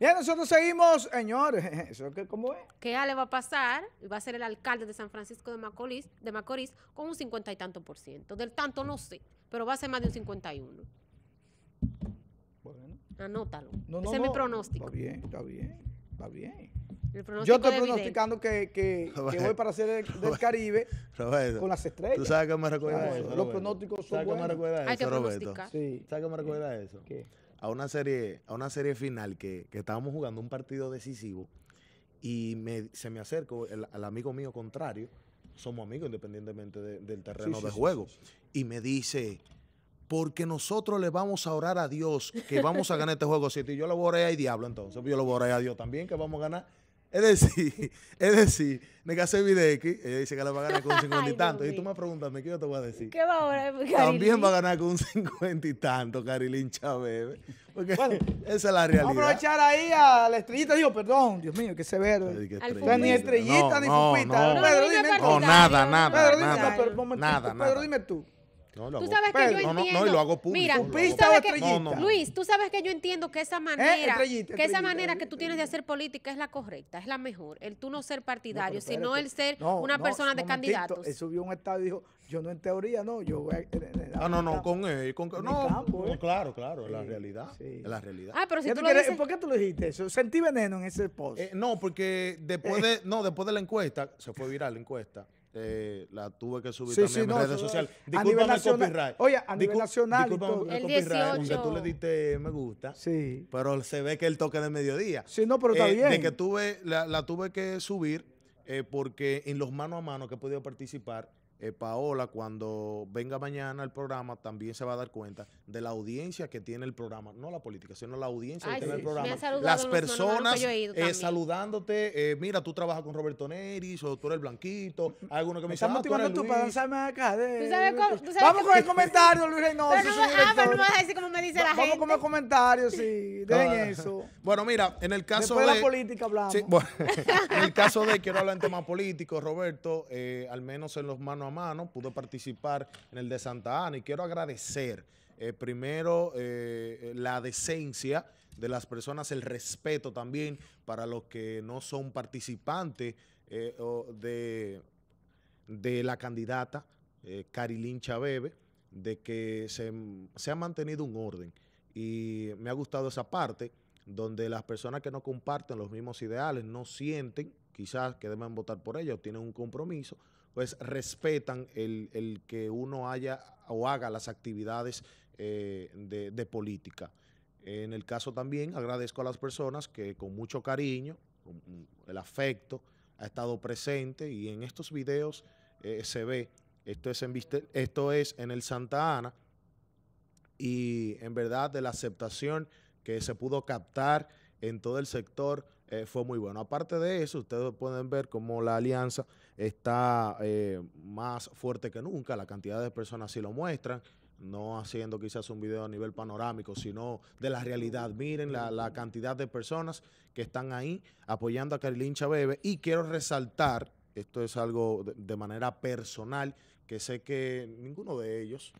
Bien, nosotros seguimos, señores. cómo es? ¿Qué Ale va a pasar, va a ser el alcalde de San Francisco de Macorís, de Macorís con un cincuenta y tanto por ciento. Del tanto no sé, pero va a ser más de un 51. Bueno. Anótalo. No, Ese es mi pronóstico. Está bien, está bien, está bien. Yo estoy pronosticando que, que, que, voy para ser del Caribe con las estrellas. ¿Tú sabes que me recuerda eso? Los pronósticos son Que me recuerda eso, Hay que Roberto? Sí. ¿Sabes que me recuerda eso? ¿Qué? a una serie, a una serie final que, estábamos jugando un partido decisivo y me, se me acercó el, al amigo mío contrario, somos amigos independientemente del terreno de juego, y me dice, porque nosotros le vamos a orar a Dios que vamos a ganar este juego si y yo lo voy a orar diablo entonces, yo lo voy a orar a Dios también que vamos a ganar es decir, es decir, me de Videki, ella dice que la va a ganar con cincuenta y tanto. Y tú me preguntas, ¿qué yo te voy a decir? ¿Qué va ahora, También va a ganar con un cincuenta y tanto, Carilín Chabebe. Porque bueno, esa es la realidad. Vamos a aprovechar ahí a la estrellita. Digo, perdón, Dios mío, que severo. Ay, estrellita. ni estrellita, no, ni no, No, Pedro, dime. No, nada, nada. nada, nada. Pedro, dime tú tú sabes que yo entiendo. No, y lo hago Mira, Luis, tú sabes que yo entiendo que esa eh, manera, que esa manera que tú tienes de hacer política es la correcta, es la mejor. El tú no ser partidario, sino el ser una persona de candidatos. subió un estado y dijo, yo no en teoría, no, yo voy a, No, eh, eh, ah, no, no, con él, con no, claro, claro, es la realidad, la realidad. Ah, pero si ¿Por qué tú lo dijiste eso? Sentí veneno en ese post. no, porque después de no, después de la encuesta, se fue viral la encuesta. Eh, la tuve que subir también en redes eh, sociales. disculpame a copyright. Oye, a nivel nacional. el 18. tú le diste me gusta. Sí. Pero se ve que el toque de mediodía. Sí, no, pero está eh, bien. que tuve, la, la tuve que subir eh, porque en los manos a mano que he podido participar, eh, Paola, cuando venga mañana el programa, también se va a dar cuenta de la audiencia que tiene el programa. No la política, sino la audiencia que tiene el programa. Las personas eh, saludándote. Eh, mira, tú trabajas con Roberto Neris, o doctor el blanquito. Alguno que me, me ah, tú, para acá. vamos con el comentario, Luis Reynoso. vamos con el comentario, sí. eso. Bueno, mira, en el caso de... la política hablamos. en el caso de, quiero hablar en temas políticos, Roberto, al menos en los manos mano, pudo participar en el de Santa Ana y quiero agradecer eh, primero eh, eh, la decencia de las personas, el respeto también para los que no son participantes de, de, la candidata Carilín Chabebe, de que se, se ha mantenido un orden. Y me ha gustado esa parte donde las personas que no comparten los mismos ideales no sienten quizás que deben votar por ella o tienen un compromiso, pues respetan el, que uno haya o haga las actividades eh, de, política. En el caso también agradezco a las personas que con mucho cariño, el afecto, ha estado presente y en estos videos eh, se ve, esto es, en, esto es en el Santa Ana y en verdad de la aceptación que se pudo captar en todo el sector eh, fue muy bueno. Aparte de eso, ustedes pueden ver cómo la alianza está eh, más fuerte que nunca, la cantidad de personas sí lo muestran, no haciendo quizás un video a nivel panorámico, sino de la realidad. Miren la, cantidad de personas que están ahí apoyando a Carilín Chabebe y quiero resaltar, esto es algo de, manera personal, que sé que ninguno de ellos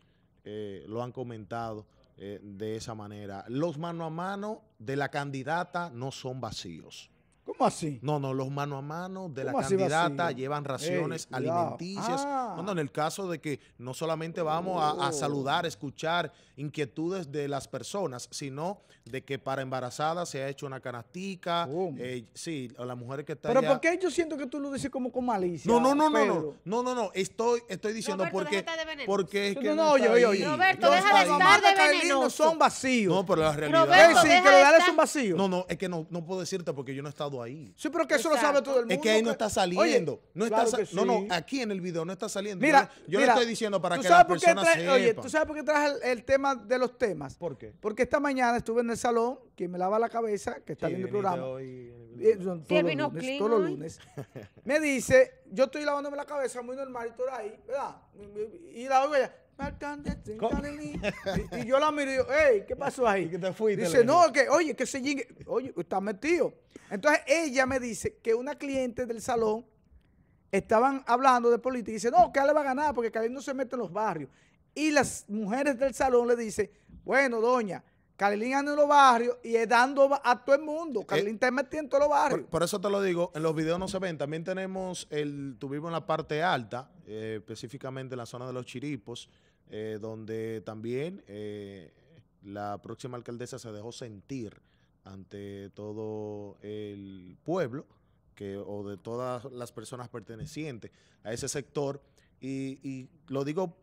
eh, lo han comentado, eh, de esa manera. Los mano a mano de la candidata no son vacíos. ¿Cómo así? No, no, los mano a mano de la candidata llevan raciones alimenticias. No, ah. Bueno, en el caso de que no solamente vamos a, saludar, oh. escuchar inquietudes de las personas, sino de que para embarazadas se ha hecho una canastica. Eh, sí, a las mujeres que están. Pero ¿por qué yo siento que tú lo dices como con malicia? No, no, no, no, no, no, no, no, estoy, estoy diciendo porque, porque es que. No, no, oye, oye, oye. Roberto, deja de estar de veneno. son vacíos. No, pero la realidad. Roberto, es decir, que reales son vacíos. No, no, es que no, no puedo decirte porque yo no he estado ahí. Sí, pero que eso lo sabe todo el mundo. Es que ahí no está saliendo. no, está no, no, aquí en el video no está saliendo. Mira, yo, le estoy diciendo para que las persona Oye, ¿tú sabes por qué traje el, tema de los temas? ¿Por qué? Porque esta mañana estuve en el salón, quien me lava la cabeza, que está viendo el programa. Hoy, todos, los lunes, me dice, yo estoy lavándome la cabeza muy normal y todo ahí, ¿verdad? Y la oigo ya y, yo la miro y digo, hey, ¿qué pasó ahí? que Dice, no, que, oye, que se llegue. Oye, está metido. Entonces ella me dice que una cliente del salón estaban hablando de política y dice, no, que le va a ganar porque Cali no se mete en los barrios. Y las mujeres del salón le dicen, bueno, doña, Carlin anda en los barrios y es dando a todo el mundo. Eh, Carlin está metiendo en todos los barrios. Por, eso te lo digo, en los videos no se ven. También tenemos, el tuvimos en la parte alta, eh, específicamente en la zona de los chiripos, eh, donde también eh, la próxima alcaldesa se dejó sentir ante todo el pueblo que, o de todas las personas pertenecientes a ese sector. Y, lo digo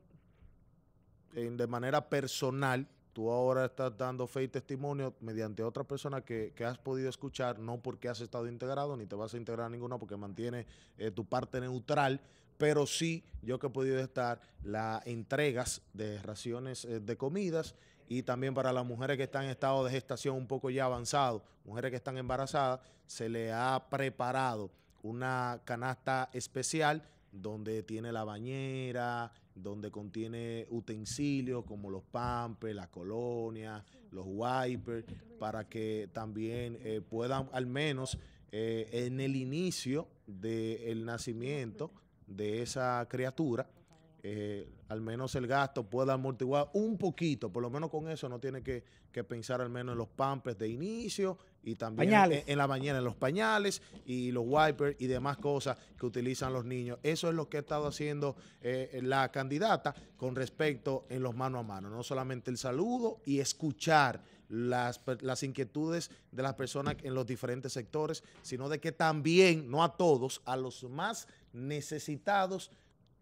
de manera personal, tú ahora estás dando fe y testimonio mediante otra persona que, has podido escuchar, no porque has estado integrado, ni te vas a integrar a ninguna porque mantiene eh, tu parte neutral, pero sí yo que he podido estar las entregas de raciones eh, de comidas y también para las mujeres que están en estado de gestación un poco ya avanzado, mujeres que están embarazadas, se le ha preparado una canasta especial donde tiene la bañera, donde contiene utensilios como los pampers, la colonia, los wipers, para que también eh, puedan al menos eh, en el inicio del nacimiento de esa criatura, eh, al menos el gasto pueda amortiguar un poquito, por lo menos con eso no tiene que, pensar al menos en los pampers de inicio y también en, la mañana en los pañales y los wipers y demás cosas que utilizan los niños. Eso es lo que ha estado haciendo eh, la candidata con respecto en los mano a mano, no solamente el saludo y escuchar las, las inquietudes de las personas en los diferentes sectores, sino de que también, no a todos, a los más necesitados,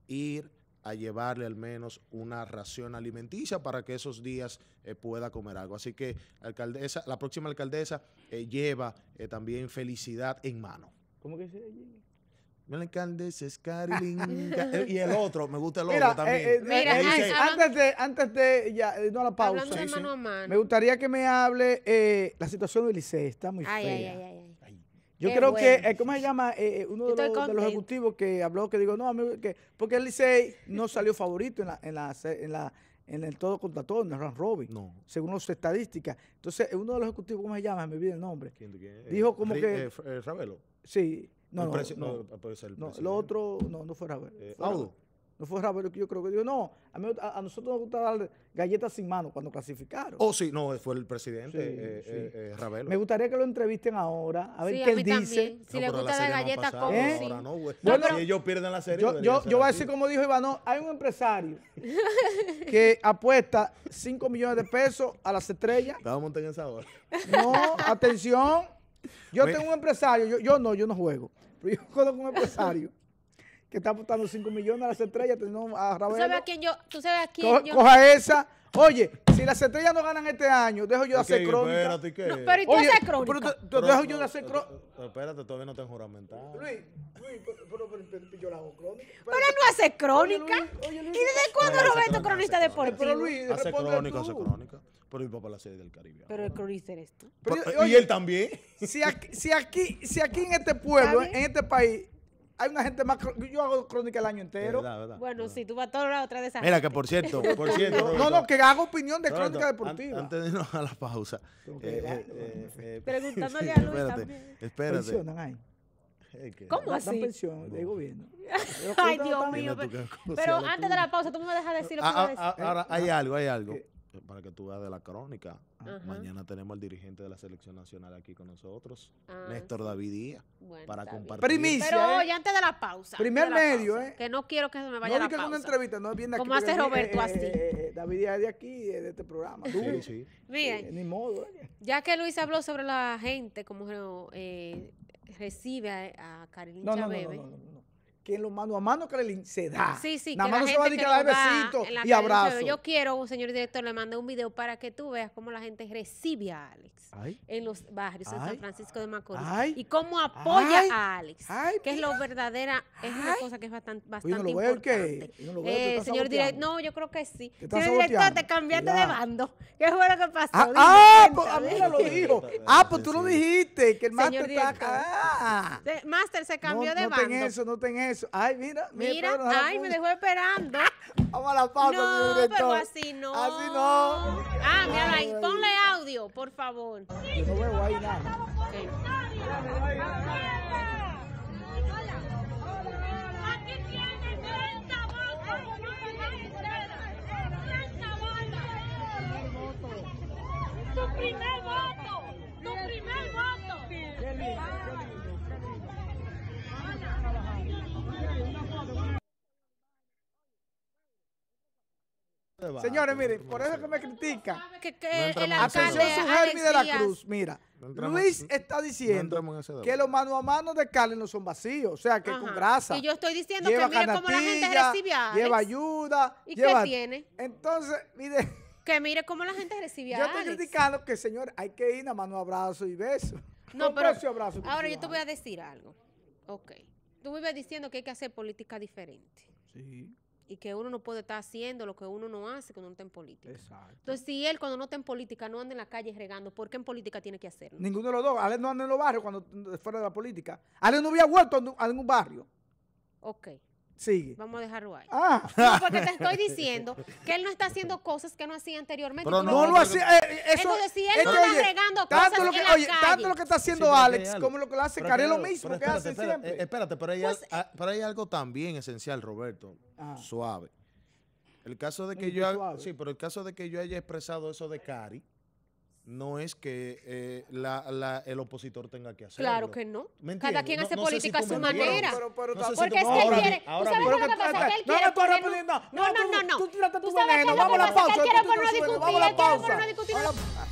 ir a llevarle al menos una ración alimenticia para que esos días eh, pueda comer algo. Así que alcaldesa, la próxima alcaldesa eh, lleva eh, también felicidad en mano. que el de es eh, y el otro, me gusta el otro también. Eh, eh, Mira, antes de, antes de ya, no la pausa. Me gustaría que me hable la situación del Licey, está muy ay, fea. yo creo que, ¿cómo se llama? uno de los, ejecutivos que habló, que digo, no, amigo, que, porque el Licey no salió favorito en la, en la, en el todo contra todo, en el Ron robin, según las estadísticas. Entonces, uno de los ejecutivos, ¿cómo se llama? Me olvidé el nombre. ¿Quién, Dijo como que... Sí, no, no, no, lo ¿eh? otro, no, no fue Ravel. Eh, no fue Ravel que yo creo que dijo, no, a, nosotros nos gusta dar galletas sin mano cuando clasificaron. Oh, sí, no, fue el presidente sí, eh, Me gustaría que lo entrevisten ahora, a ver qué dice. Si le gusta dar galletas, ¿cómo? Ahora Bueno, si ellos pierden la serie. Yo, yo, voy a decir como dijo no hay un empresario que apuesta 5 millones de pesos a las estrellas. Estamos montando esa hora No, atención. Yo tengo un empresario, yo, yo no, yo no juego. Pero yo conozco un empresario que está apostando 5 millones a las estrellas, teniendo a Ravelo. ¿Tú sabes a quién yo? ¿Tú sabes a quién yo? Coja esa. Oye, si las estrellas no ganan este año, dejo yo de hacer crónica. Espérate, ¿qué? pero ¿y tú haces crónica? Pero, dejo yo de hacer crónica. Espérate, todavía no te han juramentado. Luis, Luis, pero, yo la hago crónica. Pero no hace crónica. ¿Y desde cuándo Roberto cronista deportivo? Pero Luis, hace crónica, hace crónica. Pero mi papá es la serie del Caribe. Pero el cronista esto y él también. Si aquí, si aquí, si aquí en este pueblo, en este país, hay una gente más. Yo hago crónica el año entero. bueno, sí, si tú vas todos la otra de esas. Mira, que por cierto, por cierto. no, no, que hago opinión de crónica deportiva. antes de irnos a la pausa. Preguntándole a Luis espérate, también. Ahí. ¿Cómo así? de gobierno. Ay, Dios mío. Pero, antes de la pausa, tú me dejas decir lo ah, que ah, ah, Ahora, eh, hay algo, hay algo. Eh, para que tú veas de la crónica. Mañana tenemos al dirigente de la selección nacional aquí con nosotros, ah, Néstor David Díaz, para compartir. Primicia, Pero oye, ¿eh? antes de la pausa. Primer medio, ¿eh? Que no quiero que se me vaya la pausa. una entrevista, no viene aquí. Como hace Roberto eh, así. Eh, David Díaz de aquí, de este programa. Tú, sí, ni modo. Ya que Luis habló sobre la gente, como recibe a, a Carolina no, no, Bebe. No, que en los mano a mano que le se da. Sí, sí, Nada más se va a dedicar a besitos y abrazo. Yo quiero, señor director, le mandé un video para que tú veas cómo la gente recibe a Alex en los barrios de San Francisco de Macorís y cómo apoya a Alex, que es lo verdadera, es una cosa que es bastante, bastante lo veo, importante. Que, no señor director, no, yo creo que sí. Señor director, te cambiaste de bando. ¿Qué fue lo que pasó? Ah, ah, pues, ah a mí lo dijo. ah, pues tú lo dijiste, que el máster está acá. Máster se cambió de bando. No ten eso, no ten eso. Ay, mira, mira. mira ay, me dejó esperando. Vamos a la pausa, No, pero así no. Así no. Ah, mira, ahí, ponle audio, por favor. no veo ahí nada. Señores, miren, por eso que me critican. Que, que el de la Cruz, mira. Luis está diciendo que los mano a mano de Cali no son vacíos, o sea, que con grasa. Y yo estoy diciendo que mire cómo la gente recibe Alex. Lleva ayuda. ¿Y que qué tiene? Entonces, mire. Que mire cómo la gente recibe a Yo estoy criticando que, señor, hay que ir a mano a abrazo y beso. No, pero ahora yo te voy a decir algo. Ok. Tú me diciendo que hay que hacer política diferente. Sí y que uno no puede estar haciendo lo que uno no hace cuando no está en política. Exacto. Entonces, si él cuando no está en política no anda en la calle regando, ¿por qué en política tiene que hacerlo? Ninguno de los dos. Ale no anda en los barrios cuando fuera de la política. Ale no había vuelto a ningún barrio. Ok. Sigue. Vamos a dejarlo ahí. Ah. porque te estoy diciendo que él no está haciendo cosas que no hacía anteriormente. Pero no, no, lo hacía. Eh, eso, él no está regando cosas tanto lo que, oye, Tanto lo que está haciendo Alex como lo que lo hace Cari lo mismo que espérate, hace siempre. Eh, espérate, pues, ah, pero hay, algo también esencial, Roberto. Ah. Suave. El caso de que yo... Sí, pero el caso de que yo haya expresado eso de Cari no es que eh, el opositor tenga que hacerlo. Claro que no. Cada quien hace política a su manera. porque es que él quiere. sabes que No, no, no, Tú, él quiere a